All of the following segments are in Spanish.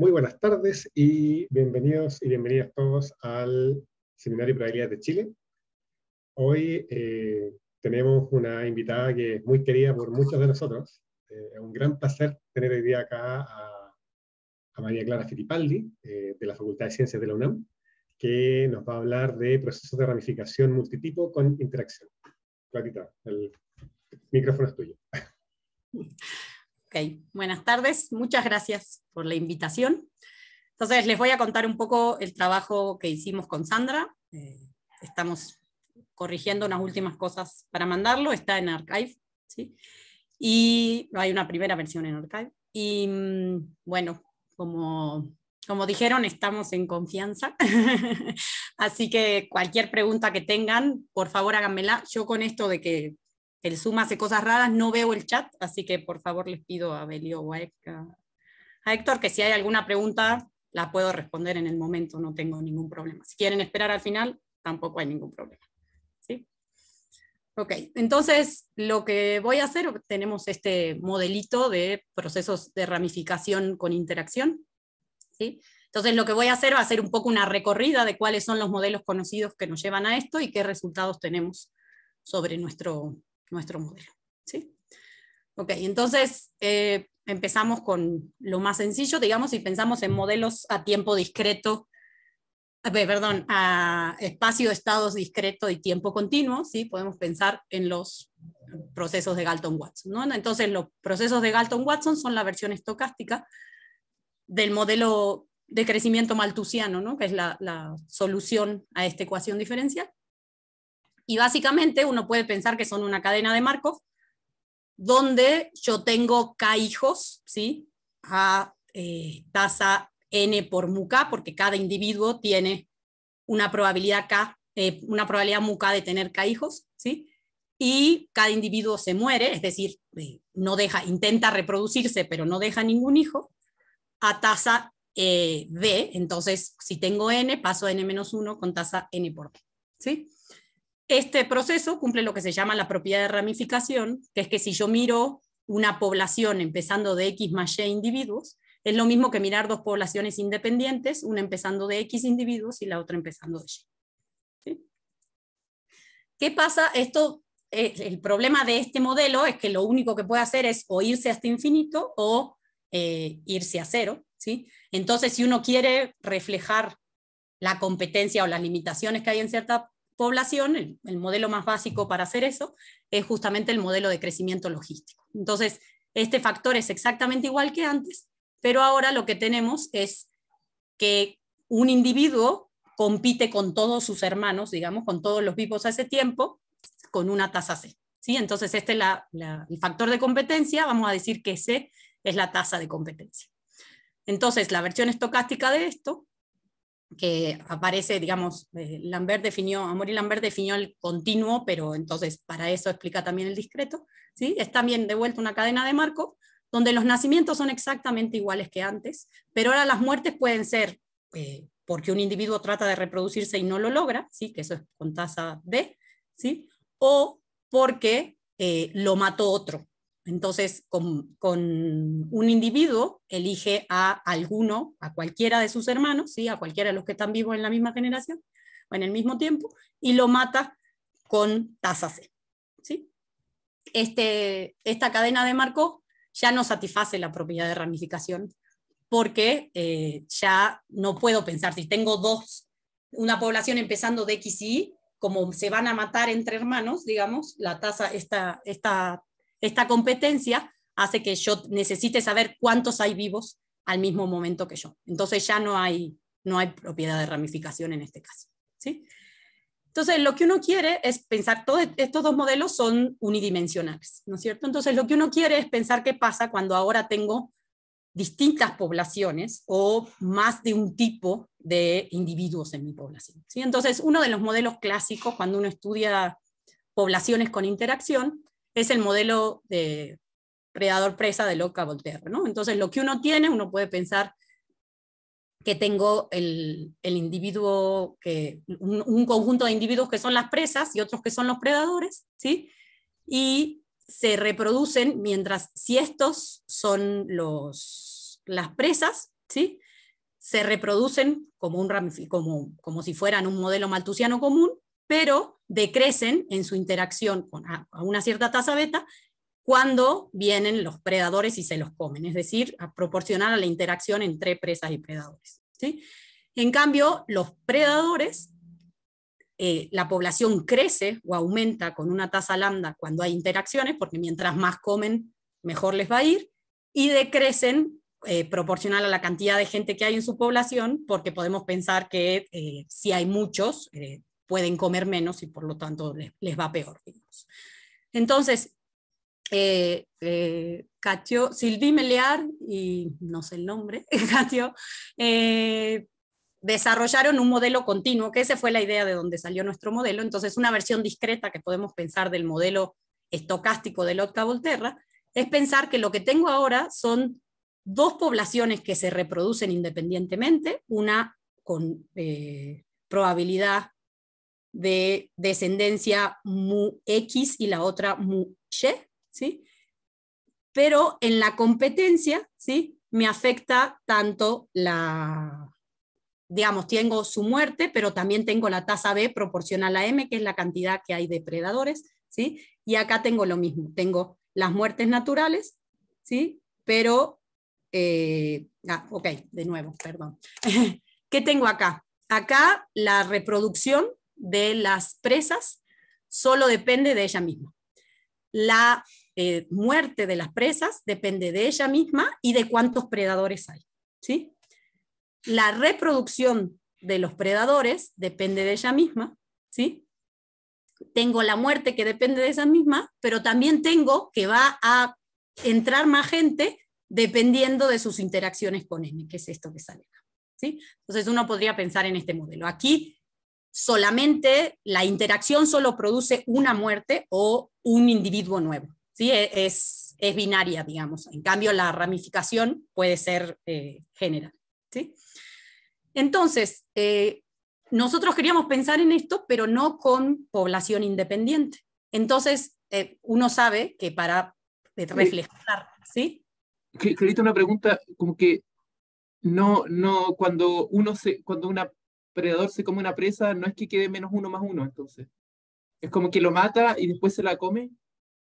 Muy buenas tardes y bienvenidos y bienvenidas todos al Seminario de Probabilidades de Chile. Hoy eh, tenemos una invitada que es muy querida por muchos de nosotros. Eh, es un gran placer tener hoy día acá a, María Clara Fittipaldi, eh, de la Facultad de Ciencias de la UNAM, que nos va a hablar de procesos de ramificación multitipo con interacción. Clarita, el micrófono es tuyo. Ok, buenas tardes. Muchas gracias por la invitación. Entonces, les voy a contar un poco el trabajo que hicimos con Sandra. Eh, estamos corrigiendo unas últimas cosas para mandarlo. Está en Archive, ¿sí? Y hay una primera versión en Archive. Y mm, bueno, como, como dijeron, estamos en confianza. Así que cualquier pregunta que tengan, por favor háganmela. Yo con esto de que el Zoom hace cosas raras, no veo el chat, así que por favor les pido a Belio o a Héctor que si hay alguna pregunta la puedo responder en el momento, no tengo ningún problema. Si quieren esperar al final, tampoco hay ningún problema. Ok, entonces lo que voy a hacer, tenemos este modelito de procesos de ramificación con interacción. ¿Sí? Entonces lo que voy a hacer va a ser un poco una recorrida de cuáles son los modelos conocidos que nos llevan a esto y qué resultados tenemos sobre nuestro nuestro modelo. ¿sí? Ok, entonces eh, empezamos con lo más sencillo, digamos, si pensamos en modelos a tiempo discreto, perdón, a espacio, estados discreto y tiempo continuo, ¿sí? podemos pensar en los procesos de Galton-Watson. Entonces, los procesos de Galton-Watson son la versión estocástica del modelo de crecimiento maltusiano, ¿no? que es la, solución a esta ecuación diferencial. Y básicamente uno puede pensar que son una cadena de Markov, donde yo tengo K hijos, ¿sí? A eh, tasa N por mu K, porque cada individuo tiene una probabilidad K, eh, una probabilidad mu K de tener K hijos, ¿sí? y cada individuo se muere, es decir, eh, no deja, intenta reproducirse, pero no deja ningún hijo, a tasa B, entonces si tengo n, paso n 1 con tasa n por b. ¿sí? Este proceso cumple lo que se llama la propiedad de ramificación, que es que si yo miro una población empezando de X más Y individuos, es lo mismo que mirar dos poblaciones independientes, una empezando de X individuos y la otra empezando de Y. ¿Qué pasa? Esto, eh, el problema de este modelo es que lo único que puede hacer es o irse hasta infinito o eh, irse a cero. ¿sí? Entonces, si uno quiere reflejar la competencia o las limitaciones que hay en cierta población, el, modelo más básico para hacer eso es justamente el modelo de crecimiento logístico. Entonces, este factor es exactamente igual que antes, pero ahora lo que tenemos es que un individuo compite con todos sus hermanos, digamos, con todos los vivos a ese tiempo, con una tasa C. ¿sí? Entonces, este es el factor de competencia, vamos a decir que C es la tasa de competencia. Entonces, la versión estocástica de esto que aparece, digamos, eh, Lambert definió, Amory Lambert definió el continuo, pero entonces para eso explica también el discreto, ¿sí? Es también de vuelta una cadena de marco, donde los nacimientos son exactamente iguales que antes, pero ahora las muertes pueden ser eh, porque un individuo trata de reproducirse y no lo logra, ¿sí? Que eso es con tasa D, ¿sí? O porque eh, lo mató otro, entonces, con, un individuo elige a alguno, a cualquiera de sus hermanos, ¿sí? a cualquiera de los que están vivos en la misma generación o en el mismo tiempo, y lo mata con tasa C. Este, esta cadena de Markov ya no satisface la propiedad de ramificación porque eh, ya no puedo pensar, si tengo dos, una población empezando de X y Y, como se van a matar entre hermanos, digamos, la tasa, esta, esta esta competencia hace que yo necesite saber cuántos hay vivos al mismo momento que yo. Entonces ya no hay, no hay propiedad de ramificación en este caso. ¿sí? Entonces, lo que uno quiere es pensar, todos e-, estos dos modelos son unidimensionales, ¿no es cierto? Entonces, lo que uno quiere es pensar qué pasa cuando ahora tengo distintas poblaciones o más de un tipo de individuos en mi población. ¿sí? Entonces, uno de los modelos clásicos cuando uno estudia poblaciones con interacción es el modelo de predador-presa de Locke Voltaire, Entonces, lo que uno tiene, uno puede pensar que tengo el, individuo, que, un, conjunto de individuos que son las presas y otros que son los predadores, ¿sí? Y se reproducen mientras, si estos son los, las presas, ¿sí? Se reproducen como, un, como, como si fueran un modelo maltusiano común pero decrecen en su interacción con a, una cierta tasa beta cuando vienen los predadores y se los comen, es decir, a proporcional a la interacción entre presas y predadores. En cambio, los predadores, eh, la población crece o aumenta con una tasa lambda cuando hay interacciones, porque mientras más comen, mejor les va a ir, y decrecen eh, proporcional a la cantidad de gente que hay en su población, porque podemos pensar que eh, si hay muchos, pueden comer menos y por lo tanto les, va peor. Entonces, eh, eh Silvi Melear y no sé el nombre, eh, desarrollaron un modelo continuo, que esa fue la idea de donde salió nuestro modelo, entonces una versión discreta que podemos pensar del modelo estocástico de Lotka-Volterra, es pensar que lo que tengo ahora son dos poblaciones que se reproducen independientemente, una con eh, probabilidad de descendencia mu X y la otra mu Y, ¿sí? Pero en la competencia, ¿sí? Me afecta tanto la, digamos, tengo su muerte, pero también tengo la tasa B proporcional a M, que es la cantidad que hay de predadores, ¿sí? Y acá tengo lo mismo, tengo las muertes naturales, ¿sí? Pero, eh, ah, ok, de nuevo, perdón. ¿Qué tengo acá? Acá la reproducción, de las presas solo depende de ella misma. La eh, muerte de las presas depende de ella misma y de cuántos predadores hay. ¿sí? La reproducción de los predadores depende de ella misma. ¿sí? Tengo la muerte que depende de ella misma, pero también tengo que va a entrar más gente dependiendo de sus interacciones con él. que es esto que sale acá. Entonces uno podría pensar en este modelo. Aquí solamente la interacción solo produce una muerte o un individuo nuevo. ¿sí? E, es, es binaria, digamos. En cambio, la ramificación puede ser eh, general. Entonces, eh, nosotros queríamos pensar en esto, pero no con población independiente. Entonces, eh, uno sabe que para reflejar, ¿sí? Clarita, una pregunta, como que no, no, cuando uno se, cuando una predador se come una presa, no es que quede menos uno más uno, entonces. Es como que lo mata y después se la come.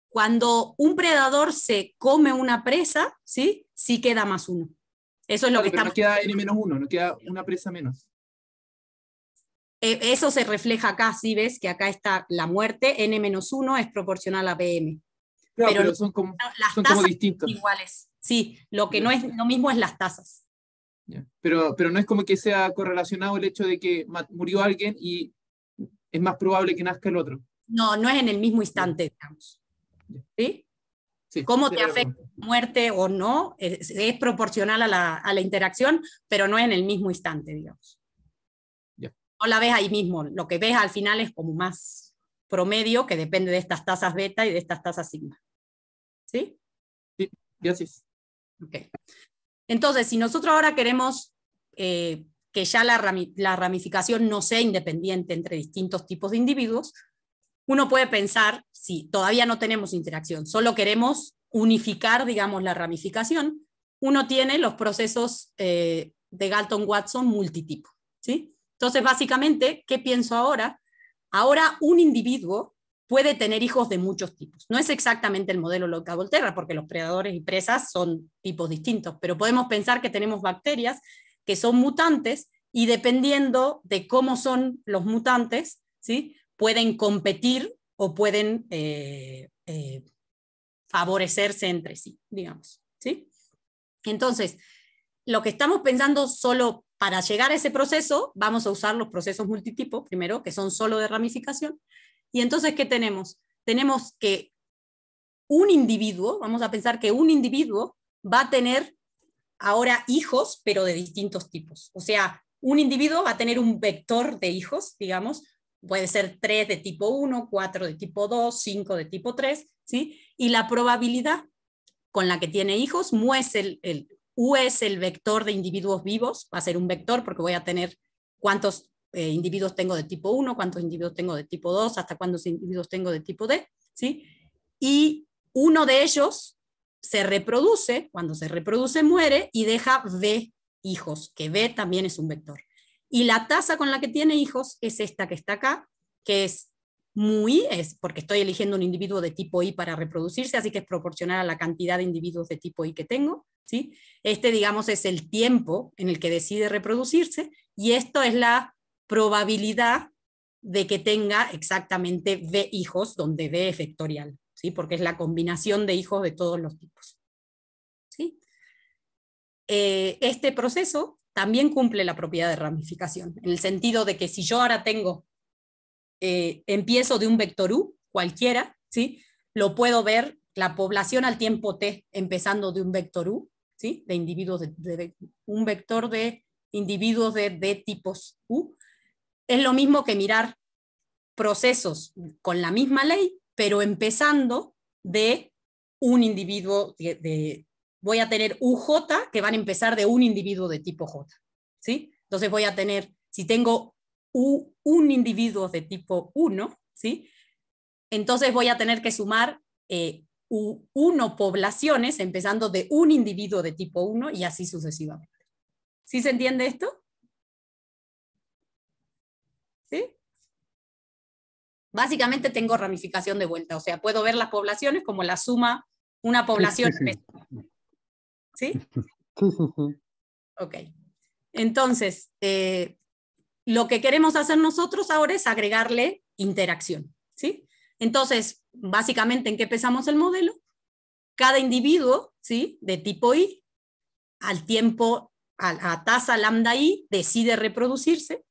Cuando un predador se come una presa, ¿sí? Sí queda más uno. Eso es lo que está. No queda n menos uno, no queda una presa menos. Eh, eso se refleja acá, si ¿sí ves que acá está la muerte, n menos uno es proporcional a PM. pero, son como, son como distintos. Iguales. Sí, lo que no es lo mismo es las tasas. Pero, pero no es como que sea correlacionado el hecho de que murió alguien y es más probable que nazca el otro. No, no es en el mismo instante, digamos. ¿Sí? Sí, ¿Cómo te afecta la muerte o no? Es, proporcional a la, a la, interacción, pero no es en el mismo instante, digamos. No la ves ahí mismo. Lo que ves al final es como más promedio que depende de estas tasas beta y de estas tasas sigma. ¿Sí? Sí, gracias. Ok. Entonces, si nosotros ahora queremos eh, que ya la, ramificación no sea independiente entre distintos tipos de individuos, uno puede pensar, si todavía no tenemos interacción, solo queremos unificar, digamos, la ramificación, uno tiene los procesos eh, de Galton-Watson multitipo. ¿sí? Entonces, básicamente, ¿qué pienso ahora? Ahora un individuo puede tener hijos de muchos tipos. No es exactamente el modelo loca volterra, porque los predadores y presas son tipos distintos, pero podemos pensar que tenemos bacterias que son mutantes y dependiendo de cómo son los mutantes, ¿sí? pueden competir o pueden eh, eh, favorecerse entre sí, digamos. ¿sí? Entonces, lo que estamos pensando solo para llegar a ese proceso, vamos a usar los procesos multitipos, primero, que son solo de ramificación, y entonces, ¿qué tenemos? Tenemos que un individuo, vamos a pensar que un individuo va a tener ahora hijos, pero de distintos tipos. O sea, un individuo va a tener un vector de hijos, digamos, puede ser tres de tipo 1, 4 de tipo 2, 5 de tipo 3, ¿sí? Y la probabilidad con la que tiene hijos, mu es el, el, U es el vector de individuos vivos, va a ser un vector porque voy a tener cuántos eh, individuos tengo de tipo 1, cuántos individuos tengo de tipo 2, hasta cuántos individuos tengo de tipo D, ¿sí? Y uno de ellos se reproduce, cuando se reproduce muere y deja B hijos, que B también es un vector. Y la tasa con la que tiene hijos es esta que está acá, que es muy, es porque estoy eligiendo un individuo de tipo I para reproducirse, así que es proporcional a la cantidad de individuos de tipo I que tengo. ¿sí? Este, digamos, es el tiempo en el que decide reproducirse y esto es la probabilidad de que tenga exactamente B hijos, donde B es vectorial, ¿sí? porque es la combinación de hijos de todos los tipos. ¿sí? Eh, este proceso también cumple la propiedad de ramificación, en el sentido de que si yo ahora tengo, eh, empiezo de un vector U, cualquiera, ¿sí? lo puedo ver la población al tiempo T, empezando de un vector U, ¿sí? de individuos de, un vector de individuos de, de tipos U, es lo mismo que mirar procesos con la misma ley, pero empezando de un individuo de, voy a tener UJ que van a empezar de un individuo de tipo J, ¿sí? Entonces voy a tener, si tengo un individuo de tipo 1, ¿sí? Entonces voy a tener que sumar eh, uno U1 poblaciones empezando de un individuo de tipo 1 y así sucesivamente. ¿Sí se entiende esto? básicamente tengo ramificación de vuelta, o sea, puedo ver las poblaciones como la suma una población. ¿Sí? Sí, Ok. Entonces, eh, lo que queremos hacer nosotros ahora es agregarle interacción, ¿sí? Entonces, básicamente, ¿en qué pesamos el modelo? Cada individuo, ¿sí? De tipo I, al tiempo, a tasa lambda I, decide reproducirse,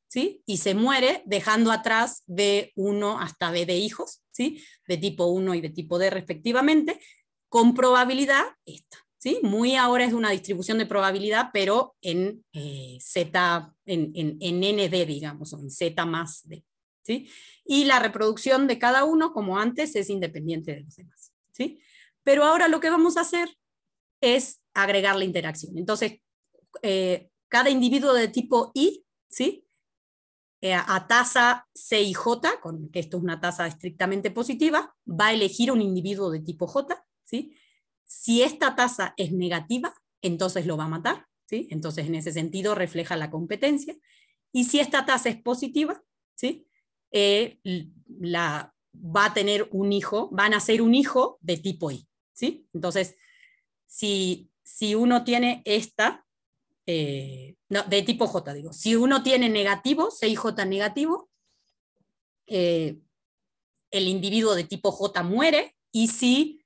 y se muere dejando atrás de 1 hasta B de hijos, ¿sí? De tipo 1 y de tipo D respectivamente, con probabilidad esta, ¿sí? Muy ahora es una distribución de probabilidad, pero en eh, Z, en, en, ND, digamos, o en Z más D, ¿sí? Y la reproducción de cada uno, como antes, es independiente de los demás, ¿sí? Pero ahora lo que vamos a hacer es agregar la interacción. Entonces, eh, cada individuo de tipo I, ¿sí? Eh, a tasa j con, que esto es una tasa estrictamente positiva, va a elegir un individuo de tipo J. Si esta tasa es negativa, entonces lo va a matar. ¿sí? Entonces, en ese sentido, refleja la competencia. Y si esta tasa es positiva, ¿sí? Eh, la, va a tener un hijo, van a ser un hijo de tipo I. ¿sí? Entonces, si, si uno tiene esta, eh, de tipo J, digo. Si uno tiene negativo, 6J negativo, eh, el individuo de tipo J muere, y si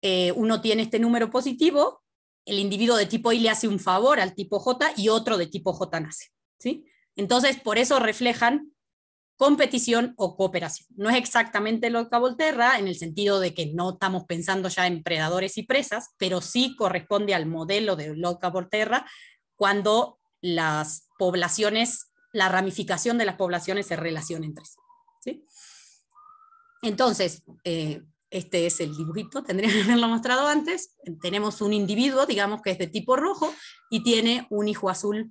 eh, uno tiene este número positivo, el individuo de tipo I le hace un favor al tipo J y otro de tipo J nace. ¿sí? Entonces, por eso reflejan competición o cooperación. No es exactamente lo Volterra en el sentido de que no estamos pensando ya en predadores y presas, pero sí corresponde al modelo de loca Volterra cuando las poblaciones, la ramificación de las poblaciones se relaciona entre sí. Entonces, eh, este es el dibujito, tendría que haberlo mostrado antes. Tenemos un individuo, digamos que es de tipo rojo, y tiene un hijo azul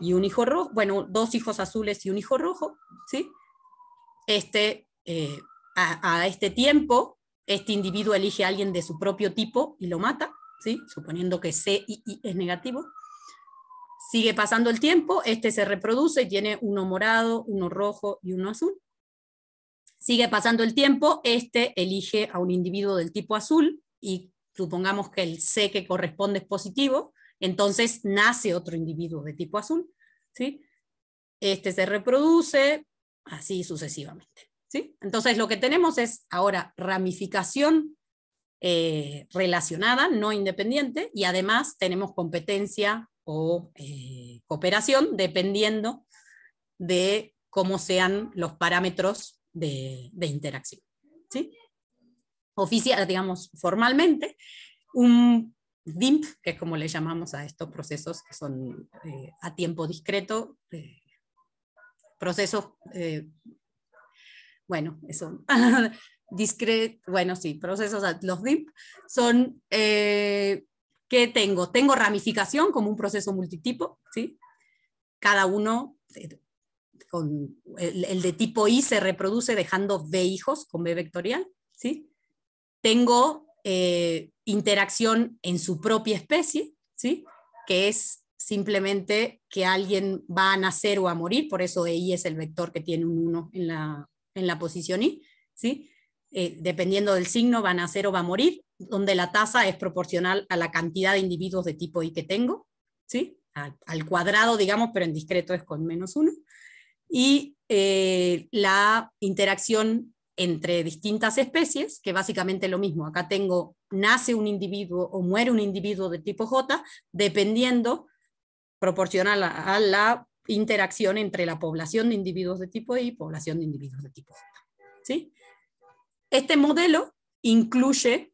y un hijo rojo, bueno, dos hijos azules y un hijo rojo, Este, eh, a, este tiempo, este individuo elige a alguien de su propio tipo y lo mata, ¿sí? Suponiendo que C I es negativo. Sigue pasando el tiempo, este se reproduce y tiene uno morado, uno rojo y uno azul. Sigue pasando el tiempo, este elige a un individuo del tipo azul y supongamos que el C que corresponde es positivo, entonces nace otro individuo de tipo azul. ¿sí? Este se reproduce, así sucesivamente. ¿sí? Entonces lo que tenemos es ahora ramificación eh, relacionada, no independiente, y además tenemos competencia o eh, cooperación, dependiendo de cómo sean los parámetros de, interacción. ¿sí? Oficial, digamos, formalmente, un DIMP, que es como le llamamos a estos procesos que son eh, a tiempo discreto, eh, procesos, bueno, eso, discreto, bueno, sí, procesos, los DIMP, son ¿Qué tengo? Tengo ramificación como un proceso multitipo, ¿sí? Cada uno eh, con el, de tipo I se reproduce dejando B hijos con B vectorial, ¿sí? Tengo eh, interacción en su propia especie, ¿sí? Que es simplemente que alguien va a nacer o a morir, por eso EI es el vector que tiene un 1 en la, en la posición I, ¿sí? Eh, dependiendo del signo va a nacer o va a morir, donde la tasa es proporcional a la cantidad de individuos de tipo I que tengo, ¿sí? al, cuadrado, digamos, pero en discreto es con menos uno, y eh, la interacción entre distintas especies, que básicamente es lo mismo, acá tengo, nace un individuo o muere un individuo de tipo J, dependiendo proporcional a, a la interacción entre la población de individuos de tipo I y población de individuos de tipo J. ¿sí? Este modelo incluye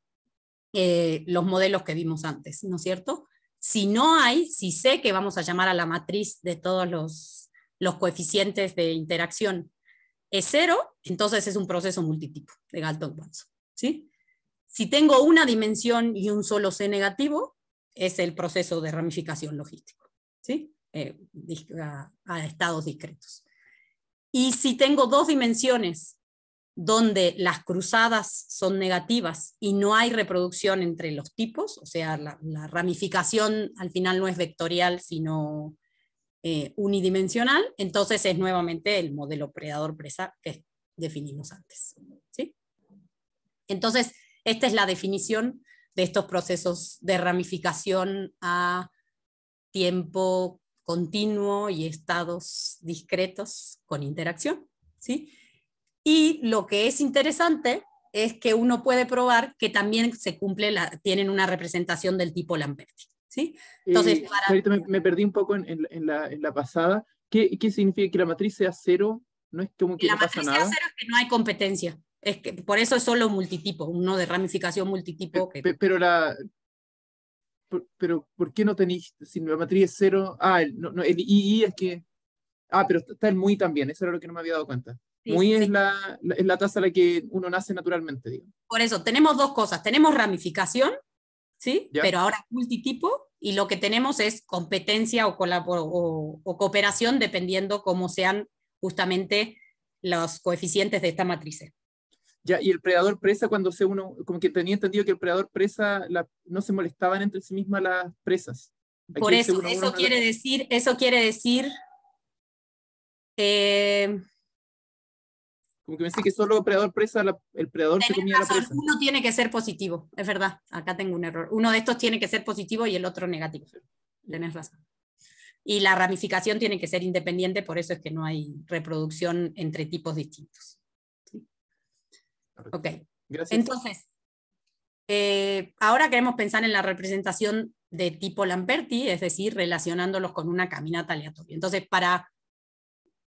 eh, los modelos que vimos antes, ¿no es cierto? Si no hay, si sé que vamos a llamar a la matriz de todos los, los coeficientes de interacción es cero, entonces es un proceso multitipo de Galton-Watson. ¿sí? Si tengo una dimensión y un solo C negativo, es el proceso de ramificación logístico, ¿sí? Eh, a estados discretos. Y si tengo dos dimensiones donde las cruzadas son negativas y no hay reproducción entre los tipos, o sea, la, ramificación al final no es vectorial, sino eh, unidimensional, entonces es nuevamente el modelo predador-presa que definimos antes. ¿sí? Entonces, esta es la definición de estos procesos de ramificación a tiempo continuo y estados discretos con interacción. ¿sí? Y lo que es interesante es que uno puede probar que también se cumple, la, tienen una representación del tipo Lambert, ¿sí? Eh, Entonces, Ahorita me, perdí un poco en, en, la, pasada. ¿Qué, ¿Qué, significa que la matriz sea cero? No es como que la no matriz sea cero es que no hay competencia. Es que por eso es solo multitipo, uno de ramificación multitipo. pero la, pero ¿por qué no tenéis, si la matriz es cero, ah, el, no, no, el II es que, ah, pero está el muy también, eso era lo que no me había dado cuenta muy es, La, tasa a la que uno nace naturalmente, digo. Por eso, tenemos dos cosas. Tenemos ramificación, ¿sí? Pero ahora multitipo, y lo que tenemos es competencia o, o cooperación, dependiendo cómo sean justamente los coeficientes de esta matriz. E. Ya, y el predador presa, cuando se uno, como que tenía entendido que el predador presa la, no se molestaban entre sí mismas las presas. Por eso, eso quiere decir, eso quiere decir eh, como que dice que solo predador presa, el predador se comía la presa. Uno tiene que ser positivo, es verdad. Acá tengo un error. Uno de estos tiene que ser positivo y el otro negativo. Tenés razón. Y la ramificación tiene que ser independiente, por eso es que no hay reproducción entre tipos distintos. Ok. Entonces, eh, ahora queremos pensar en la representación de tipo Lamperti, es decir, relacionándolos con una caminata aleatoria. Entonces, para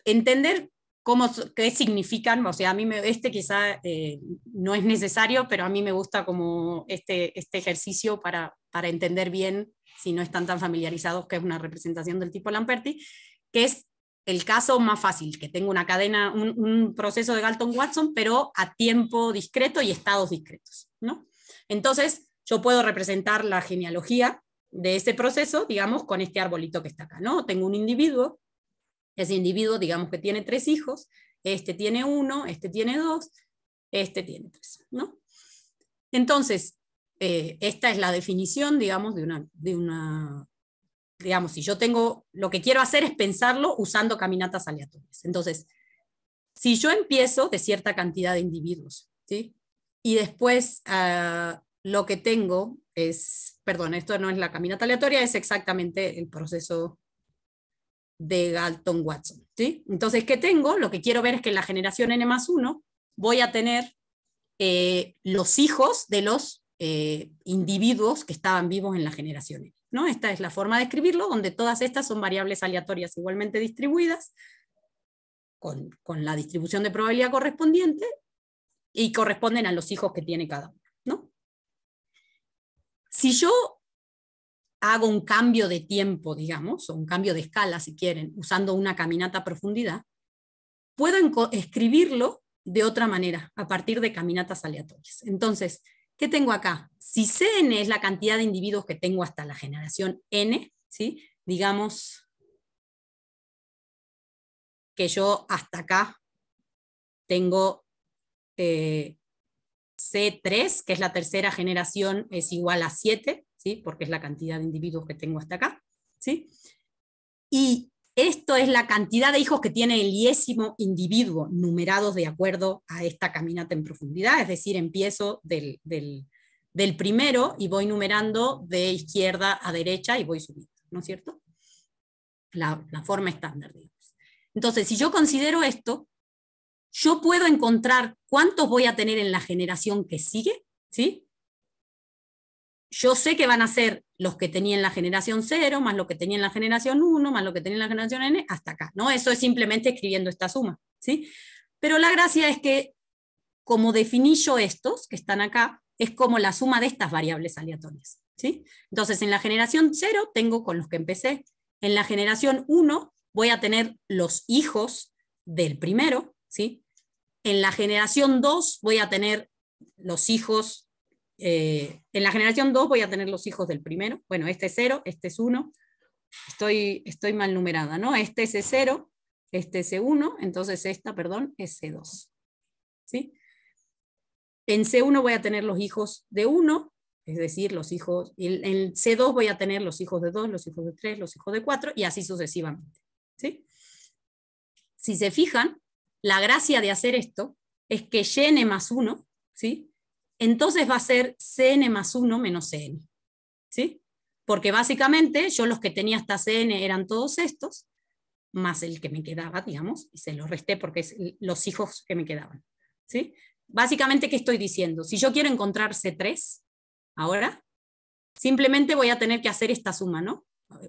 entender cómo, qué significan, o sea, a mí este quizá eh, no es necesario, pero a mí me gusta como este, este ejercicio para, entender bien, si no están tan familiarizados, que es una representación del tipo Lamperti, que es el caso más fácil, que tengo una cadena, un, proceso de Galton-Watson, pero a tiempo discreto y estados discretos, Entonces, yo puedo representar la genealogía de ese proceso, digamos, con este arbolito que está acá, ¿no? Tengo un individuo ese individuo, digamos que tiene tres hijos, este tiene uno, este tiene dos, este tiene tres, ¿no? Entonces, eh, esta es la definición, digamos, de una, de una, digamos, si yo tengo, lo que quiero hacer es pensarlo usando caminatas aleatorias. Entonces, si yo empiezo de cierta cantidad de individuos, ¿sí? Y después ah, lo que tengo es, perdón, esto no es la caminata aleatoria, es exactamente el proceso de Galton Watson. ¿sí? Entonces, ¿qué tengo? Lo que quiero ver es que en la generación N más 1 voy a tener eh, los hijos de los eh, individuos que estaban vivos en la generación N. ¿no? Esta es la forma de escribirlo, donde todas estas son variables aleatorias igualmente distribuidas, con, con la distribución de probabilidad correspondiente, y corresponden a los hijos que tiene cada uno. ¿no? Si yo hago un cambio de tiempo, digamos, o un cambio de escala, si quieren, usando una caminata a profundidad, puedo escribirlo de otra manera, a partir de caminatas aleatorias. Entonces, ¿qué tengo acá? Si CN es la cantidad de individuos que tengo hasta la generación N, ¿sí? digamos que yo hasta acá tengo eh, C3, que es la tercera generación, es igual a 7, porque es la cantidad de individuos que tengo hasta acá. Y esto es la cantidad de hijos que tiene el diésimo individuo numerados de acuerdo a esta caminata en profundidad, es decir, empiezo del, del, del primero y voy numerando de izquierda a derecha y voy subiendo, ¿no es cierto? La, la forma estándar, digamos. Entonces, si yo considero esto, yo puedo encontrar cuántos voy a tener en la generación que sigue, ¿sí? yo sé que van a ser los que tenían la generación 0, más lo que tenían la generación 1, más lo que tenían la generación N, hasta acá, ¿no? Eso es simplemente escribiendo esta suma, ¿sí? Pero la gracia es que, como definí yo estos, que están acá, es como la suma de estas variables aleatorias, ¿sí? Entonces, en la generación 0 tengo con los que empecé, en la generación 1 voy a tener los hijos del primero, ¿sí? En la generación 2 voy a tener los hijos eh, en la generación 2 voy a tener los hijos del primero. Bueno, este es 0, este es 1. Estoy, estoy mal numerada, ¿no? Este es 0, este es 1, entonces esta, perdón, es C2. ¿Sí? En C1 voy a tener los hijos de 1, es decir, los hijos, en, C2 voy a tener los hijos de 2, los hijos de 3, los hijos de 4 y así sucesivamente. ¿Sí? Si se fijan, la gracia de hacer esto es que llene más 1, ¿sí? entonces va a ser Cn más 1 menos Cn. ¿Sí? Porque básicamente yo los que tenía hasta Cn eran todos estos, más el que me quedaba, digamos, y se los resté porque es los hijos que me quedaban. ¿Sí? Básicamente, ¿qué estoy diciendo? Si yo quiero encontrar C3, ahora, simplemente voy a tener que hacer esta suma, ¿no?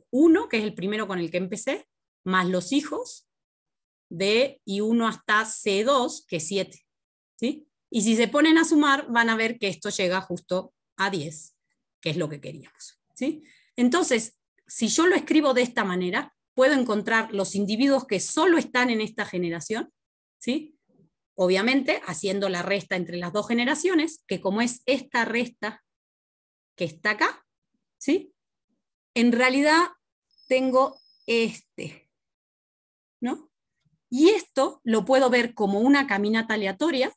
1, que es el primero con el que empecé, más los hijos de y 1 hasta C2, que es 7. ¿Sí? Y si se ponen a sumar, van a ver que esto llega justo a 10, que es lo que queríamos. ¿sí? Entonces, si yo lo escribo de esta manera, puedo encontrar los individuos que solo están en esta generación, ¿sí? obviamente haciendo la resta entre las dos generaciones, que como es esta resta que está acá, ¿sí? en realidad tengo este. ¿no? Y esto lo puedo ver como una caminata aleatoria,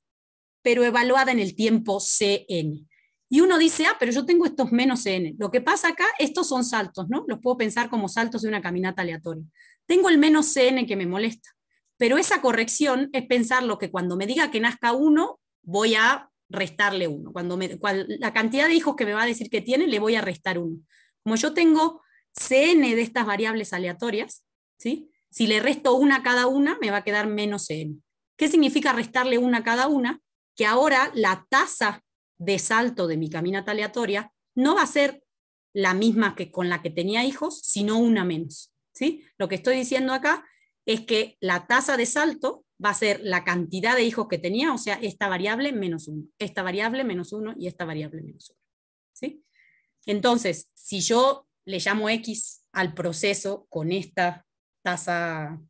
pero evaluada en el tiempo CN. Y uno dice, ah, pero yo tengo estos menos CN. Lo que pasa acá, estos son saltos, ¿no? Los puedo pensar como saltos de una caminata aleatoria. Tengo el menos CN que me molesta, pero esa corrección es pensar lo que cuando me diga que nazca uno, voy a restarle uno. Cuando, la cantidad de hijos que me va a decir que tiene, le voy a restar uno. Como yo tengo CN de estas variables aleatorias, ¿sí? si le resto una a cada una, me va a quedar menos CN. ¿Qué significa restarle una a cada una? que ahora la tasa de salto de mi caminata aleatoria no va a ser la misma que con la que tenía hijos, sino una menos. ¿sí? Lo que estoy diciendo acá es que la tasa de salto va a ser la cantidad de hijos que tenía, o sea, esta variable menos uno, esta variable menos uno y esta variable menos uno. ¿sí? Entonces, si yo le llamo X al proceso con esta tasa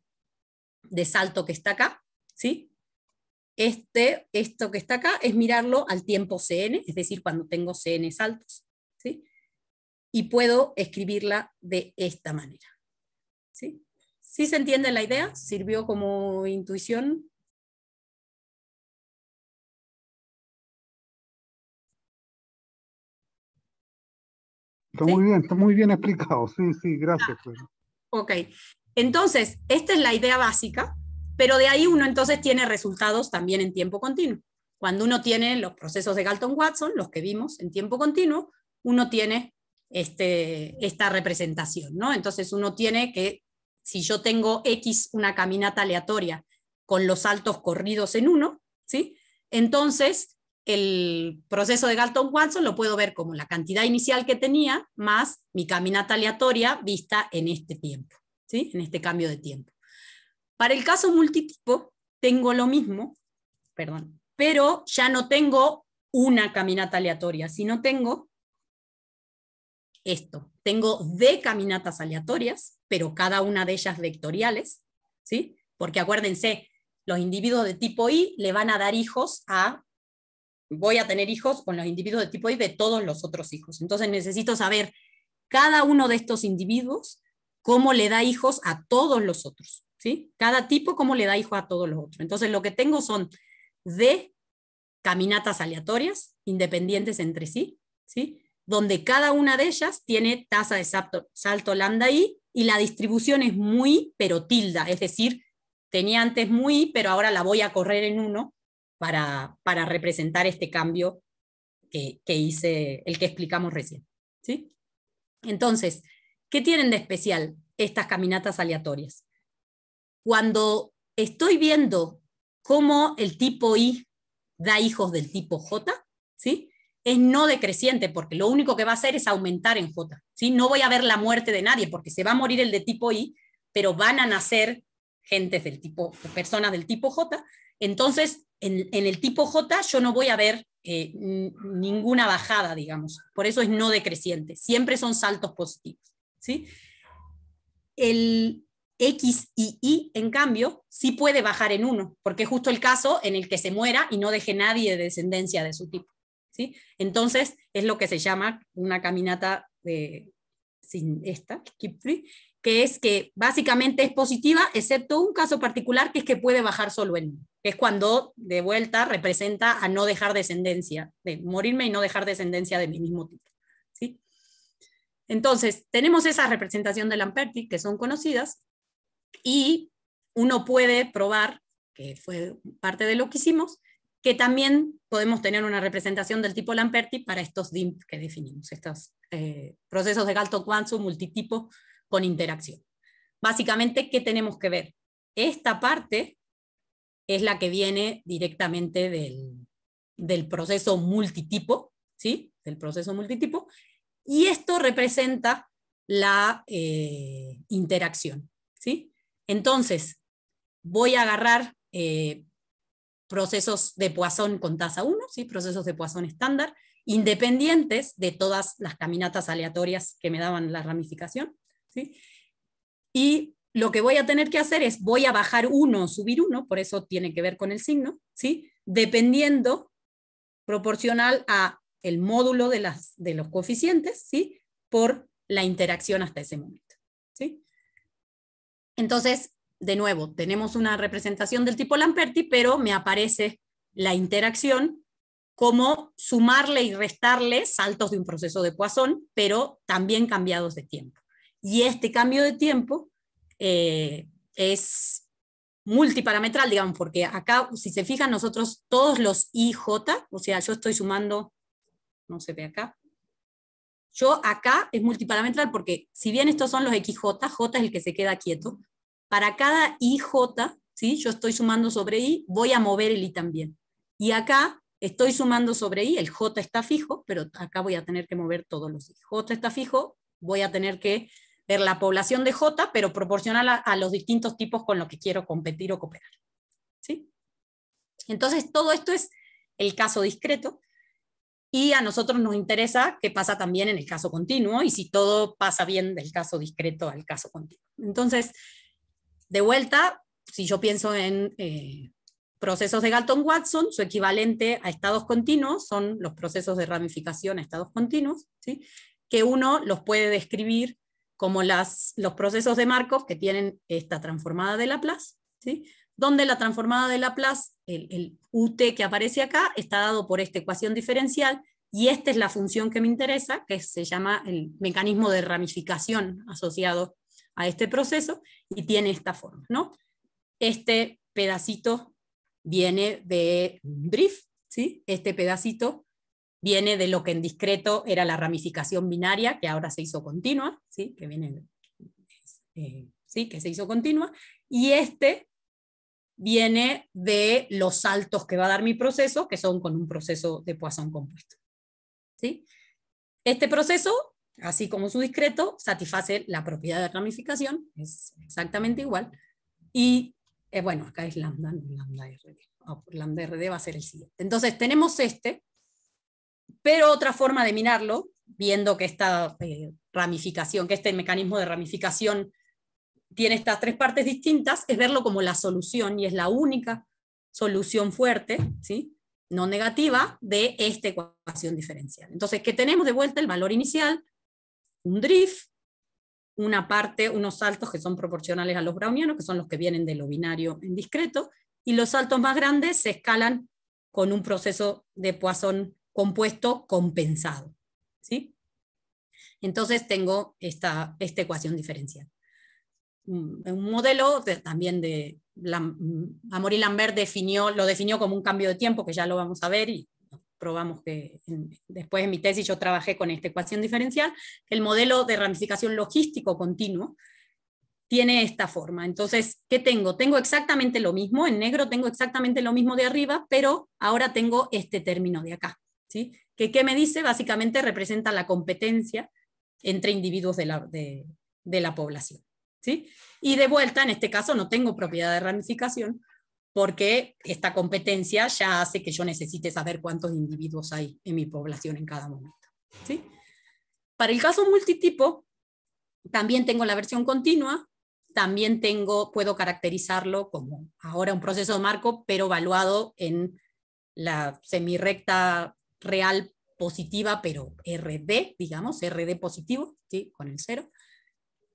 de salto que está acá, ¿sí? este, esto que está acá es mirarlo al tiempo CN, es decir, cuando tengo CN altos. ¿sí? Y puedo escribirla de esta manera. ¿sí? ¿Sí se entiende la idea? ¿Sirvió como intuición? Está muy bien, está muy bien explicado. Sí, sí, gracias. Pues. ok. Entonces, esta es la idea básica pero de ahí uno entonces tiene resultados también en tiempo continuo. Cuando uno tiene los procesos de Galton-Watson, los que vimos en tiempo continuo, uno tiene este, esta representación, ¿no? Entonces uno tiene que, si yo tengo X, una caminata aleatoria con los saltos corridos en uno, ¿sí? Entonces el proceso de Galton-Watson lo puedo ver como la cantidad inicial que tenía más mi caminata aleatoria vista en este tiempo, ¿sí? En este cambio de tiempo. Para el caso multitipo, tengo lo mismo, perdón, pero ya no tengo una caminata aleatoria, sino tengo esto. Tengo de caminatas aleatorias, pero cada una de ellas vectoriales, ¿sí? Porque acuérdense, los individuos de tipo I le van a dar hijos a, voy a tener hijos con los individuos de tipo I de todos los otros hijos. Entonces necesito saber cada uno de estos individuos cómo le da hijos a todos los otros. Cada tipo cómo le da hijo a todos los otros. Entonces lo que tengo son D caminatas aleatorias, independientes entre sí, ¿sí? donde cada una de ellas tiene tasa de salto, salto, lambda I y la distribución es muy pero tilda, es decir, tenía antes muy, pero ahora la voy a correr en uno para, para representar este cambio que, hice, el que explicamos recién. ¿sí? Entonces, ¿qué tienen de especial estas caminatas aleatorias? cuando estoy viendo cómo el tipo I da hijos del tipo J, ¿sí? es no decreciente, porque lo único que va a hacer es aumentar en J. ¿sí? No voy a ver la muerte de nadie, porque se va a morir el de tipo I, pero van a nacer gentes del tipo, personas del tipo J. Entonces, en, el tipo J yo no voy a ver eh, ninguna bajada, digamos. Por eso es no decreciente. Siempre son saltos positivos. ¿sí? El, X y Y, en cambio, sí puede bajar en uno, porque es justo el caso en el que se muera y no deje nadie de descendencia de su tipo. ¿sí? Entonces, es lo que se llama una caminata sin esta, que es que básicamente es positiva, excepto un caso particular que es que puede bajar solo en uno. que es cuando de vuelta representa a no dejar descendencia, de morirme y no dejar descendencia de mi mismo tipo. ¿sí? Entonces, tenemos esa representación de Lamperti, que son conocidas, y uno puede probar, que fue parte de lo que hicimos, que también podemos tener una representación del tipo Lamperti para estos DIMP que definimos, estos eh, procesos de galton Quantum multitipo con interacción. Básicamente, ¿qué tenemos que ver? Esta parte es la que viene directamente del, proceso multitipo, ¿sí? Del proceso multitipo, y esto representa la eh, interacción, ¿sí? Entonces, voy a agarrar eh, procesos de Poisson con tasa 1, ¿sí? procesos de Poisson estándar, independientes de todas las caminatas aleatorias que me daban la ramificación. Y lo que voy a tener que hacer es, voy a bajar uno, subir uno, por eso tiene que ver con el signo, ¿sí? dependiendo proporcional a el módulo de, las, de los coeficientes ¿sí? por la interacción hasta ese momento. ¿sí? Entonces, de nuevo, tenemos una representación del tipo Lamperti, pero me aparece la interacción como sumarle y restarle saltos de un proceso de Poisson, pero también cambiados de tiempo. Y este cambio de tiempo eh, es multiparametral, digamos, porque acá, si se fijan, nosotros todos los IJ, o sea, yo estoy sumando, no se ve acá, yo acá es multiparametral porque si bien estos son los XJ, J es el que se queda quieto, para cada IJ, ¿sí? yo estoy sumando sobre I, voy a mover el I también. Y acá estoy sumando sobre I, el J está fijo, pero acá voy a tener que mover todos los I. J está fijo, voy a tener que ver la población de J, pero proporcional a, los distintos tipos con los que quiero competir o cooperar. ¿sí? Entonces, todo esto es el caso discreto. Y a nosotros nos interesa qué pasa también en el caso continuo y si todo pasa bien del caso discreto al caso continuo. Entonces, de vuelta, si yo pienso en eh, procesos de Galton-Watson, su equivalente a estados continuos son los procesos de ramificación a estados continuos, ¿sí? que uno los puede describir como las, los procesos de Marcos que tienen esta transformada de Laplace, ¿sí? donde la transformada de Laplace, el, ut que aparece acá, está dado por esta ecuación diferencial, y esta es la función que me interesa, que se llama el mecanismo de ramificación asociado a este proceso, y tiene esta forma. ¿no? Este pedacito viene de brief, ¿sí? este pedacito viene de lo que en discreto era la ramificación binaria, que ahora se hizo continua, ¿sí? que viene, eh, sí, que se hizo continua, y este viene de los saltos que va a dar mi proceso, que son con un proceso de Poisson compuesto. ¿Sí? Este proceso, así como su discreto, satisface la propiedad de ramificación, es exactamente igual. Y eh, bueno, acá es lambda, lambda RD. lambda RD va a ser el siguiente. Entonces tenemos este, pero otra forma de minarlo, viendo que esta eh, ramificación, que este mecanismo de ramificación tiene estas tres partes distintas, es verlo como la solución y es la única solución fuerte, ¿sí? no negativa, de esta ecuación diferencial. Entonces, ¿qué tenemos de vuelta? El valor inicial, un drift, una parte, unos saltos que son proporcionales a los brownianos, que son los que vienen de lo binario en discreto, y los saltos más grandes se escalan con un proceso de Poisson compuesto compensado. ¿sí? Entonces tengo esta, esta ecuación diferencial un modelo también de la, mm, y Lambert definió, lo definió como un cambio de tiempo, que ya lo vamos a ver y probamos que después en mi tesis yo trabajé con esta ecuación diferencial, el modelo de ramificación logístico continuo tiene esta forma. Entonces, ¿qué tengo? Tengo exactamente lo mismo, en negro tengo exactamente lo mismo de arriba, pero ahora tengo este término de acá, ¿sí? Que qué me dice? Básicamente representa la competencia entre individuos de la, de la población. ¿sí? Y de vuelta, en este caso, no tengo propiedad de ramificación porque esta competencia ya hace que yo necesite saber cuántos individuos hay en mi población en cada momento. ¿sí? Para el caso multitipo, también tengo la versión continua, también tengo, puedo caracterizarlo como ahora un proceso de marco, pero evaluado en la semirrecta real positiva, pero RD, digamos, RD positivo, ¿sí? con el cero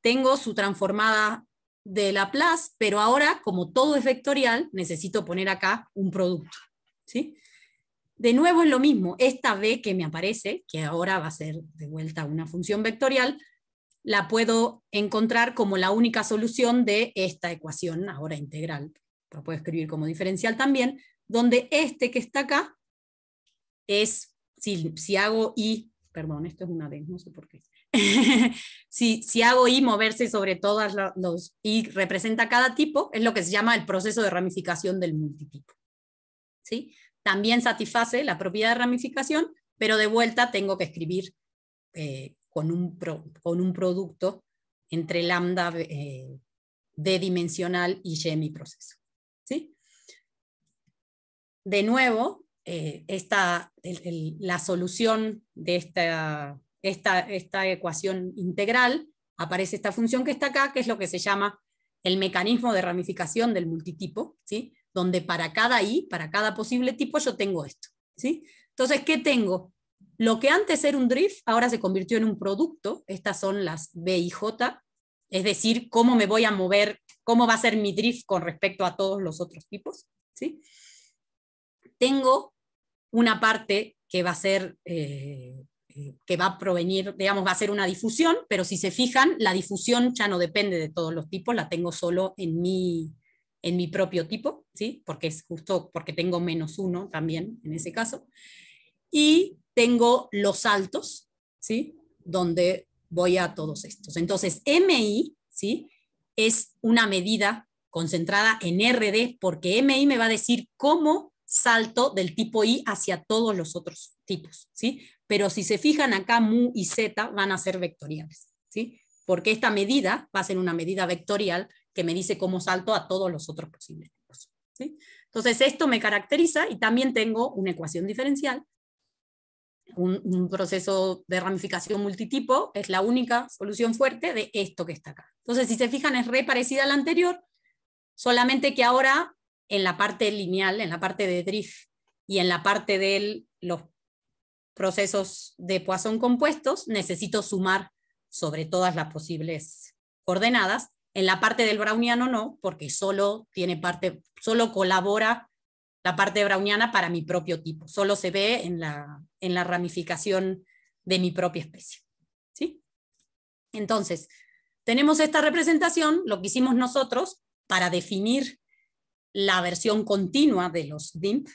tengo su transformada de Laplace, pero ahora, como todo es vectorial, necesito poner acá un producto. ¿sí? De nuevo es lo mismo, esta b que me aparece, que ahora va a ser de vuelta una función vectorial, la puedo encontrar como la única solución de esta ecuación, ahora integral, pero puedo escribir como diferencial también, donde este que está acá es, si, hago i, perdón, esto es una vez, no sé por qué, si, hago y moverse sobre todas los y representa cada tipo, es lo que se llama el proceso de ramificación del multitipo. ¿Sí? También satisface la propiedad de ramificación, pero de vuelta tengo que escribir eh, con, un con un producto entre lambda eh, dimensional y y mi proceso. ¿Sí? De nuevo, eh, esta, la solución de esta esta, ecuación integral, aparece esta función que está acá, que es lo que se llama el mecanismo de ramificación del multitipo, ¿sí? donde para cada i, para cada posible tipo, yo tengo esto. ¿sí? Entonces, ¿qué tengo? Lo que antes era un drift, ahora se convirtió en un producto. Estas son las B y J, es decir, cómo me voy a mover, cómo va a ser mi drift con respecto a todos los otros tipos. ¿sí? Tengo una parte que va a ser eh, eh, que va a provenir, digamos, va a ser una difusión, pero si se fijan, la difusión ya no depende de todos los tipos, la tengo solo en mi, en mi propio tipo, ¿sí? porque es justo porque tengo menos uno también en ese caso. Y tengo los saltos, ¿sí? donde voy a todos estos. Entonces, MI ¿sí? es una medida concentrada en RD, porque MI me va a decir cómo salto del tipo I hacia todos los otros tipos, ¿sí? pero si se fijan acá, mu y z van a ser vectoriales, ¿sí? porque esta medida va a ser una medida vectorial que me dice cómo salto a todos los otros posibles tipos. Entonces esto me caracteriza y también tengo una ecuación diferencial, un, proceso de ramificación multitipo, es la única solución fuerte de esto que está acá. Entonces si se fijan es re parecida a la anterior, solamente que ahora en la parte lineal, en la parte de drift y en la parte de los procesos de Poisson compuestos, necesito sumar sobre todas las posibles coordenadas. En la parte del browniano no, porque solo, tiene parte, solo colabora la parte browniana para mi propio tipo, solo se ve en la, en la ramificación de mi propia especie. ¿sí? Entonces, tenemos esta representación, lo que hicimos nosotros para definir la versión continua de los DIMP,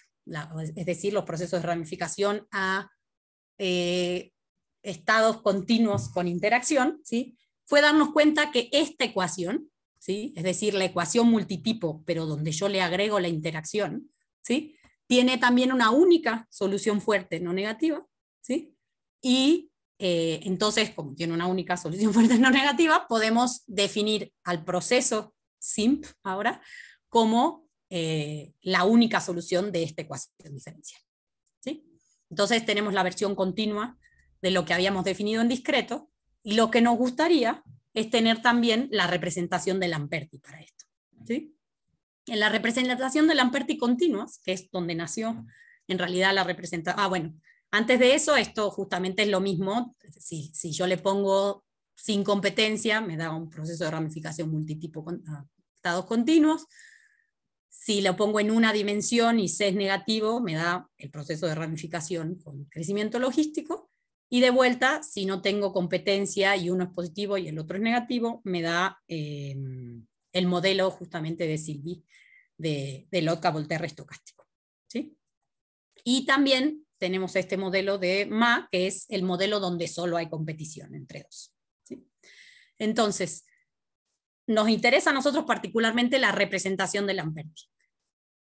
es decir, los procesos de ramificación a eh, estados continuos con interacción, ¿sí? fue darnos cuenta que esta ecuación, ¿sí? es decir, la ecuación multitipo, pero donde yo le agrego la interacción, ¿sí? tiene también una única solución fuerte, no negativa, ¿sí? y eh, entonces, como tiene una única solución fuerte no negativa, podemos definir al proceso SIMP ahora como eh, la única solución de esta ecuación diferencial. Entonces tenemos la versión continua de lo que habíamos definido en discreto y lo que nos gustaría es tener también la representación de Lamperti para esto. ¿sí? En la representación de Lamperti continuas, que es donde nació en realidad la representación... Ah, bueno, antes de eso, esto justamente es lo mismo. Si, si yo le pongo sin competencia, me da un proceso de ramificación multitipo con, estados continuos. Si lo pongo en una dimensión y C es negativo, me da el proceso de ramificación con crecimiento logístico. Y de vuelta, si no tengo competencia y uno es positivo y el otro es negativo, me da eh, el modelo justamente de Silvi de, de Lotka Volterra estocástico. Y también tenemos este modelo de MA, que es el modelo donde solo hay competición entre dos. Entonces, nos interesa a nosotros particularmente la representación de Lamperti,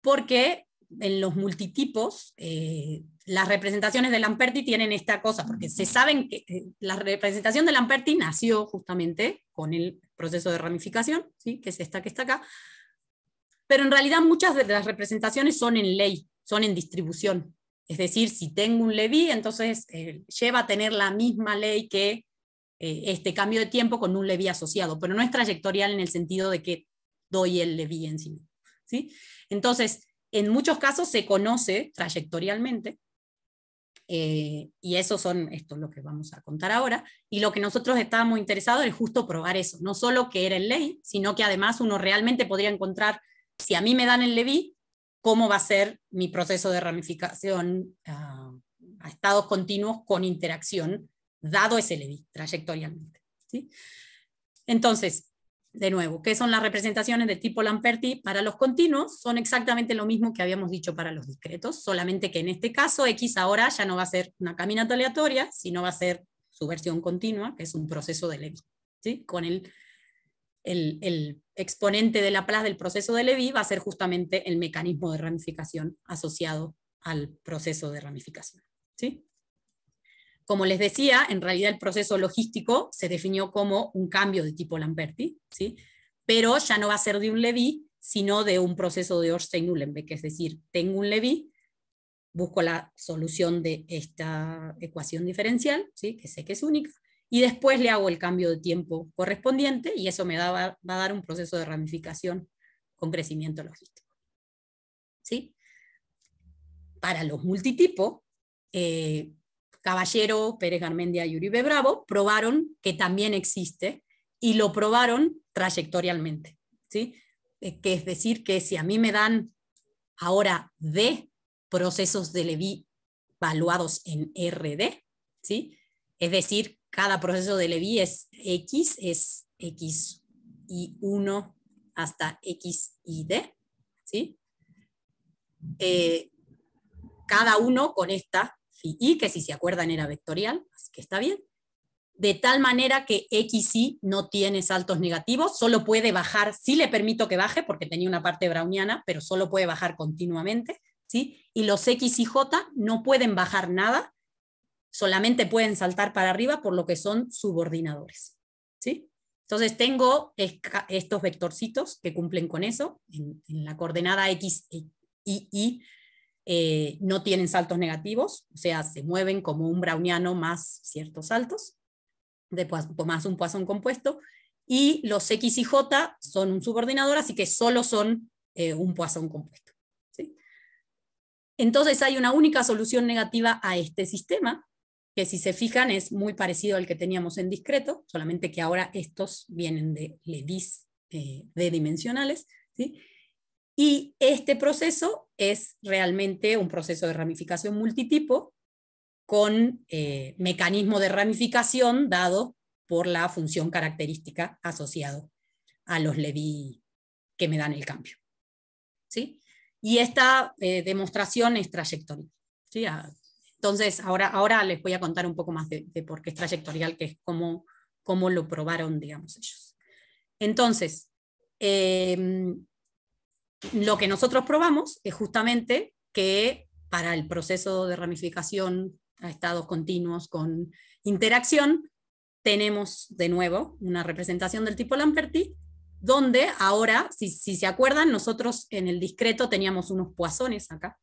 porque en los multitipos eh, las representaciones de Lamperti tienen esta cosa, porque se saben que eh, la representación de Lamperti nació justamente con el proceso de ramificación, ¿sí? que es esta que está acá, pero en realidad muchas de las representaciones son en ley, son en distribución. Es decir, si tengo un Levi, entonces eh, lleva a tener la misma ley que eh, este cambio de tiempo con un Levi asociado, pero no es trayectorial en el sentido de que doy el Levi en sí. Entonces, en muchos casos se conoce trayectorialmente, eh, y eso son, esto es lo que vamos a contar ahora, y lo que nosotros estábamos interesados es justo probar eso, no solo que era el ley, sino que además uno realmente podría encontrar, si a mí me dan el Levi, cómo va a ser mi proceso de ramificación ah, a estados continuos con interacción dado ese Levi trayectorialmente. ¿sí? Entonces, de nuevo, ¿qué son las representaciones de tipo Lamperti para los continuos? Son exactamente lo mismo que habíamos dicho para los discretos, solamente que en este caso X ahora ya no va a ser una caminata aleatoria, sino va a ser su versión continua, que es un proceso de Levi. Con el, el, exponente de Laplace del proceso de Levi va a ser justamente el mecanismo de ramificación asociado al proceso de ramificación. ¿sí? Como les decía, en realidad el proceso logístico se definió como un cambio de tipo Lamberti, ¿sí? pero ya no va a ser de un Levy, sino de un proceso de orstein que es decir, tengo un Levy, busco la solución de esta ecuación diferencial, ¿sí? que sé que es única, y después le hago el cambio de tiempo correspondiente y eso me da, va, a dar un proceso de ramificación con crecimiento logístico. ¿Sí? Para los multitipos, eh, Caballero, Pérez Garmendia y Uribe Bravo probaron que también existe y lo probaron trayectorialmente. ¿sí? Eh, que es decir, que si a mí me dan ahora D procesos de Leví evaluados en RD, ¿sí? es decir, cada proceso de Leví es X, es X y 1 hasta X y D, ¿sí? Eh, cada uno con esta y que si se acuerdan era vectorial, así que está bien, de tal manera que Y no tiene saltos negativos, solo puede bajar, sí le permito que baje porque tenía una parte browniana, pero solo puede bajar continuamente, ¿sí? Y los X y J no pueden bajar nada, solamente pueden saltar para arriba por lo que son subordinadores, ¿sí? Entonces tengo estos vectorcitos que cumplen con eso, en, en la coordenada X y, e, y eh, no tienen saltos negativos, o sea, se mueven como un browniano más ciertos saltos, de, más un Poisson compuesto, y los X y J son un subordinador, así que solo son eh, un Poisson compuesto. Entonces hay una única solución negativa a este sistema, que si se fijan es muy parecido al que teníamos en discreto, solamente que ahora estos vienen de LEDIs eh, dimensionales ¿sí? y este proceso es realmente un proceso de ramificación multitipo con eh, mecanismo de ramificación dado por la función característica asociado a los Levi que me dan el cambio. ¿Sí? Y esta eh, demostración es trayectoria. Ah, entonces, ahora, ahora les voy a contar un poco más de, por qué es trayectorial, que es cómo, lo probaron, digamos, ellos. Entonces, em, lo que nosotros probamos es justamente que para el proceso de ramificación a estados continuos con interacción, tenemos de nuevo una representación del tipo Lamperti, donde ahora, si, se acuerdan, nosotros en el discreto teníamos unos poazones acá,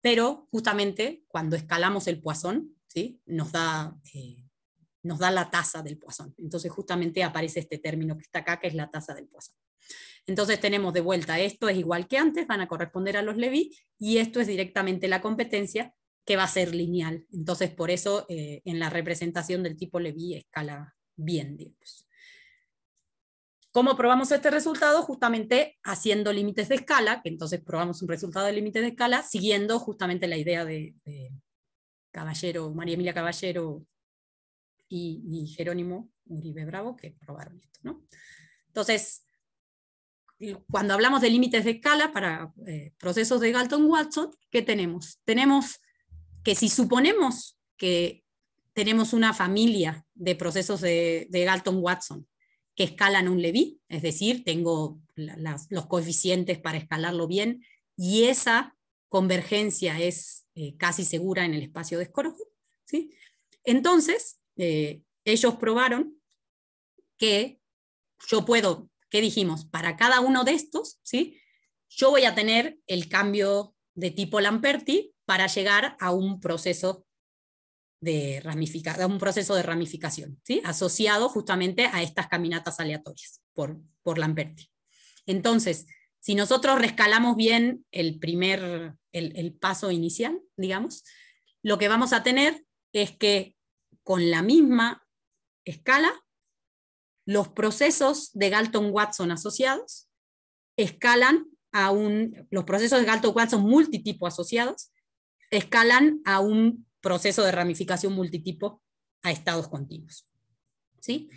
pero justamente cuando escalamos el poazón, ¿sí? nos, da, eh, nos da la tasa del poazón. Entonces justamente aparece este término que está acá, que es la tasa del poazón. Entonces tenemos de vuelta, esto es igual que antes, van a corresponder a los Levi y esto es directamente la competencia que va a ser lineal. Entonces por eso eh, en la representación del tipo Levi escala bien. ¿Cómo probamos este resultado? Justamente haciendo límites de escala, que entonces probamos un resultado de límites de escala siguiendo justamente la idea de, Caballero, María Emilia Caballero y, Jerónimo Uribe Bravo que probaron esto. ¿no? Entonces, cuando hablamos de límites de escala para eh, procesos de Galton-Watson, ¿qué tenemos? Tenemos que si suponemos que tenemos una familia de procesos de, Galton-Watson que escalan un Levy, es decir, tengo los coeficientes para escalarlo bien y esa convergencia es eh, casi segura en el espacio de Skorokhod. ¿sí? Entonces, eh, ellos probaron que yo puedo ¿Qué dijimos? Para cada uno de estos, ¿sí? yo voy a tener el cambio de tipo Lamperti para llegar a un proceso de, un proceso de ramificación, asociado justamente a estas caminatas aleatorias por, por Lamperti. Entonces, si nosotros rescalamos bien el primer, el paso inicial, digamos, lo que vamos a tener es que con la misma escala los procesos de Galton-Watson asociados escalan a un, los procesos de Galton-Watson multitipo asociados escalan a un proceso de ramificación multitipo a estados continuos. ¿sí?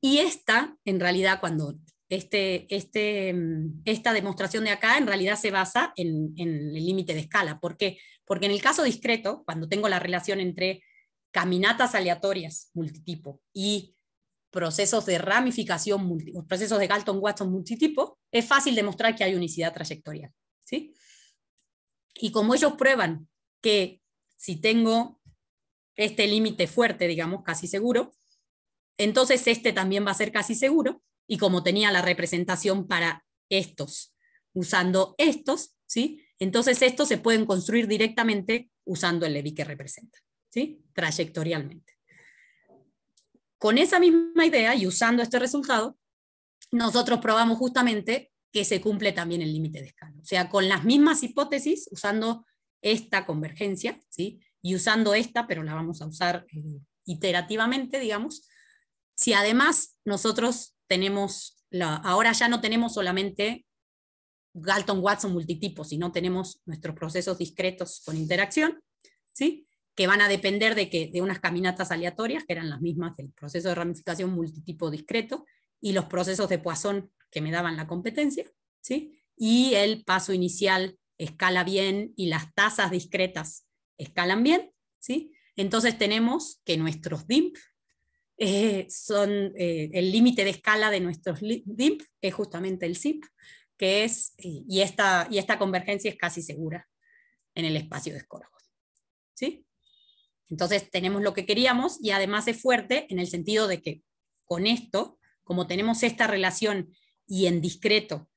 Y esta, en realidad, cuando este, este, mm, esta demostración de acá, en realidad se basa en, en el límite de escala. ¿Por qué? Porque en el caso discreto, cuando tengo la relación entre caminatas aleatorias multitipo y procesos de ramificación, los procesos de Galton-Watson multitipo, es fácil demostrar que hay unicidad trayectorial. ¿sí? Y como ellos prueban que si tengo este límite fuerte, digamos, casi seguro, entonces este también va a ser casi seguro, y como tenía la representación para estos, usando estos, ¿sí? entonces estos se pueden construir directamente usando el Levi que representa, ¿sí? trayectorialmente. Con esa misma idea y usando este resultado, nosotros probamos justamente que se cumple también el límite de escala. O sea, con las mismas hipótesis, usando esta convergencia, ¿sí? y usando esta, pero la vamos a usar eh, iterativamente, digamos, si además nosotros tenemos, la, ahora ya no tenemos solamente Galton-Watson multitipo, sino tenemos nuestros procesos discretos con interacción, ¿sí? que van a depender de, que, de unas caminatas aleatorias, que eran las mismas del proceso de ramificación multitipo discreto y los procesos de Poisson que me daban la competencia, ¿sí? y el paso inicial escala bien y las tasas discretas escalan bien. ¿sí? Entonces tenemos que nuestros DIMP eh, son eh, el límite de escala de nuestros DIMP, es justamente el SIP, que es, y esta, y esta convergencia es casi segura en el espacio de Skorogold. ¿Sí? Entonces tenemos lo que queríamos y además es fuerte en el sentido de que con esto, como tenemos esta relación y en discreto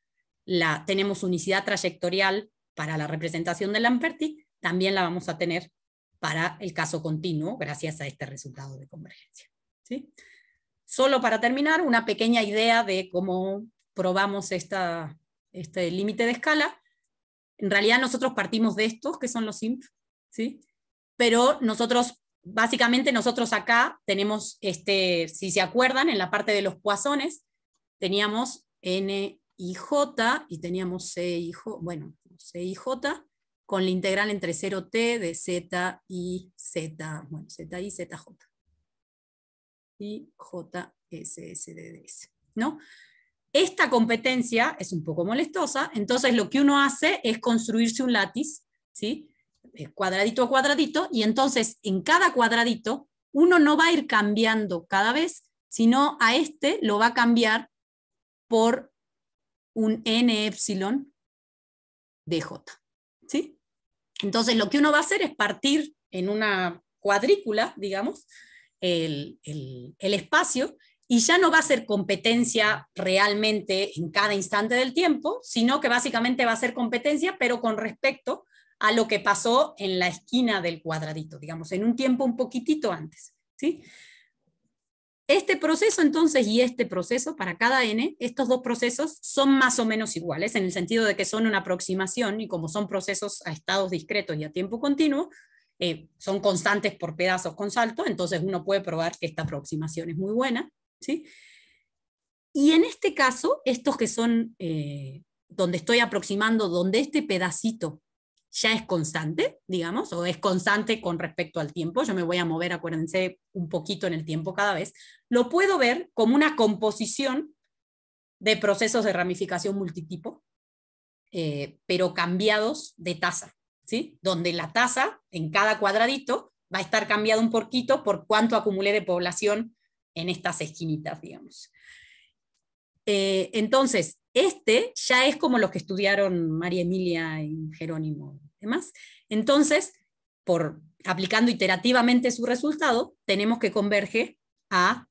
la, tenemos unicidad trayectorial para la representación de Lamperti, también la vamos a tener para el caso continuo gracias a este resultado de convergencia. Solo para terminar, una pequeña idea de cómo probamos esta, este límite de escala. En realidad nosotros partimos de estos, que son los SIMP, ¿sí? pero nosotros, básicamente nosotros acá tenemos, este, si se acuerdan, en la parte de los poasones, teníamos N y J y teníamos C y J, bueno, C J con la integral entre 0t de z y z, bueno, z y zj. ¿no? Esta competencia es un poco molestosa, entonces lo que uno hace es construirse un látiz, ¿sí? Eh, cuadradito a cuadradito, y entonces en cada cuadradito uno no va a ir cambiando cada vez, sino a este lo va a cambiar por un n epsilon de j. ¿sí? Entonces lo que uno va a hacer es partir en una cuadrícula, digamos, el, el espacio, y ya no va a ser competencia realmente en cada instante del tiempo, sino que básicamente va a ser competencia, pero con respecto a lo que pasó en la esquina del cuadradito, digamos, en un tiempo un poquitito antes. ¿sí? Este proceso entonces y este proceso para cada n, estos dos procesos son más o menos iguales en el sentido de que son una aproximación y como son procesos a estados discretos y a tiempo continuo, eh, son constantes por pedazos con salto, entonces uno puede probar que esta aproximación es muy buena. ¿sí? Y en este caso, estos que son eh, donde estoy aproximando, donde este pedacito ya es constante, digamos, o es constante con respecto al tiempo, yo me voy a mover, acuérdense, un poquito en el tiempo cada vez, lo puedo ver como una composición de procesos de ramificación multitipo, eh, pero cambiados de tasa, ¿sí? Donde la tasa en cada cuadradito va a estar cambiada un poquito por cuánto acumulé de población en estas esquinitas, digamos. Eh, entonces, este ya es como los que estudiaron María Emilia y Jerónimo y demás. Entonces, por aplicando iterativamente su resultado, tenemos que converge a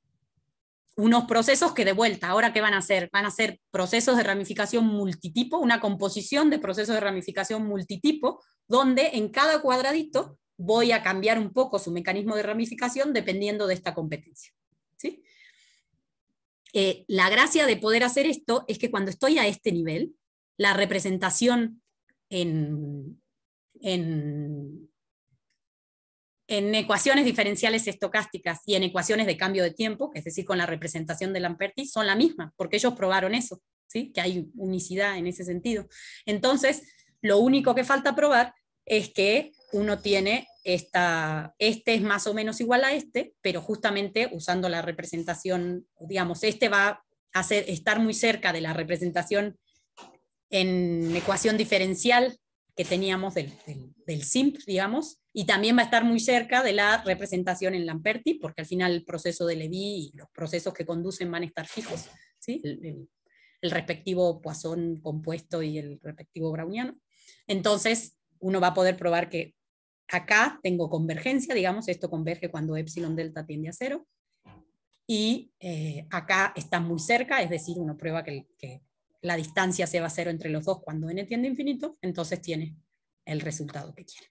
unos procesos que de vuelta, ahora qué van a hacer? Van a ser procesos de ramificación multitipo, una composición de procesos de ramificación multitipo, donde en cada cuadradito voy a cambiar un poco su mecanismo de ramificación dependiendo de esta competencia. Eh, la gracia de poder hacer esto es que cuando estoy a este nivel, la representación en, en, ecuaciones diferenciales estocásticas y en ecuaciones de cambio de tiempo, es decir, con la representación de Lamperti, son la misma, porque ellos probaron eso, ¿sí? que hay unicidad en ese sentido. Entonces, lo único que falta probar es que uno tiene este es más o menos igual a este, pero justamente usando la representación, digamos, este va a estar muy cerca de la representación en ecuación diferencial que teníamos del, del, SIMP, digamos, y también va a estar muy cerca de la representación en Lamperti, porque al final el proceso de Levy y los procesos que conducen van a estar fijos, ¿sí? el, el respectivo Poisson compuesto y el respectivo browniano. Entonces, uno va a poder probar que acá tengo convergencia, digamos, esto converge cuando epsilon delta tiende a cero, y eh, acá está muy cerca, es decir, uno prueba que, la distancia se va a cero entre los dos cuando n tiende a infinito, entonces tiene el resultado que quiere.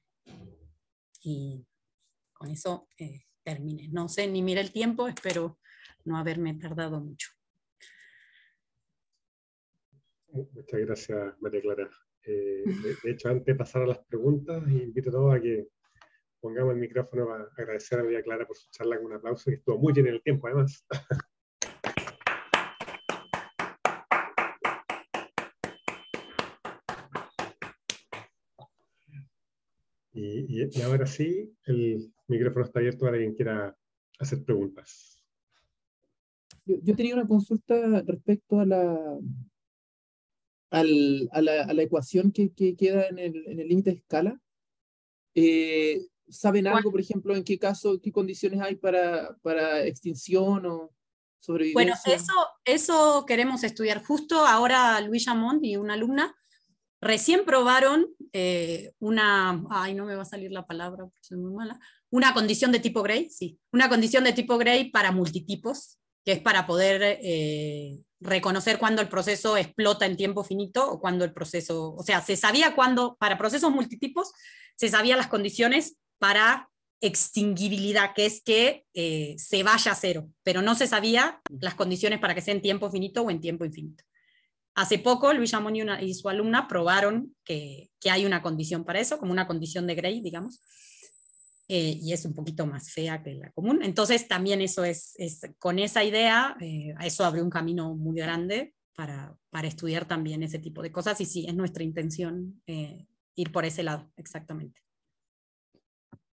Y con eso eh, termine. No sé ni mira el tiempo, espero no haberme tardado mucho. Muchas gracias, María Clara. Eh, de, hecho, antes de pasar a las preguntas, invito a todos a que pongamos el micrófono para agradecer a María Clara por su charla con un aplauso, que estuvo muy bien en el tiempo, además. y, ahora sí, el micrófono está abierto para quien quiera hacer preguntas. yo, tenía una consulta respecto a la, a, la, la, ecuación que, queda en el límite de escala? Eh, ¿Saben algo, por ejemplo, en qué caso, qué condiciones hay para, para extinción o sobrevivencia? Bueno, eso, eso queremos estudiar. Justo ahora Luis Jamón y una alumna recién probaron eh, una, ay, no me va a salir la palabra porque muy mala, una condición de tipo Gray, sí, una condición de tipo Gray para multitipos, que es para poder eh, reconocer cuando el proceso explota en tiempo finito o cuando el proceso, o sea, se sabía cuándo, para procesos multitipos, se sabía las condiciones para extinguibilidad, que es que eh, se vaya a cero, pero no se sabía las condiciones para que sea en tiempo finito o en tiempo infinito. Hace poco, Luis Jamón y, su alumna probaron que, que, hay una condición para eso, como una condición de Gray, digamos. Eh, y es un poquito más fea que la común. Entonces también eso es, con esa idea, eh, eso abre un camino muy grande para, estudiar también ese tipo de cosas y sí, es nuestra intención eh, ir por ese lado, exactamente.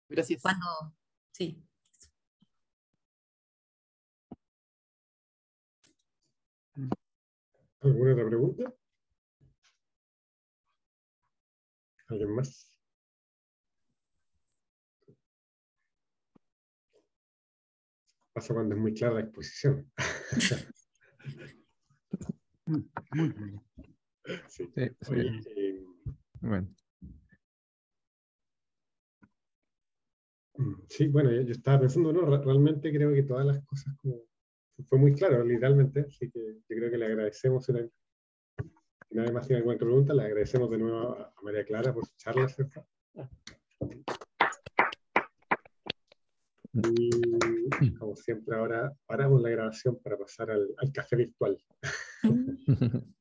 Gracias. Cuando, sí. ¿Alguna otra pregunta? ¿Alguien más? Pasa cuando es muy clara la exposición. Sí. bueno. yo, estaba pensando, no, realmente creo que todas las cosas como fue muy claro, literalmente, así que yo creo que le agradecemos si nadie más tiene alguna pregunta, le agradecemos de nuevo a, María Clara por su charla, ¿cierto? Y mm. como siempre ahora paramos la grabación para pasar al, café virtual. Mm.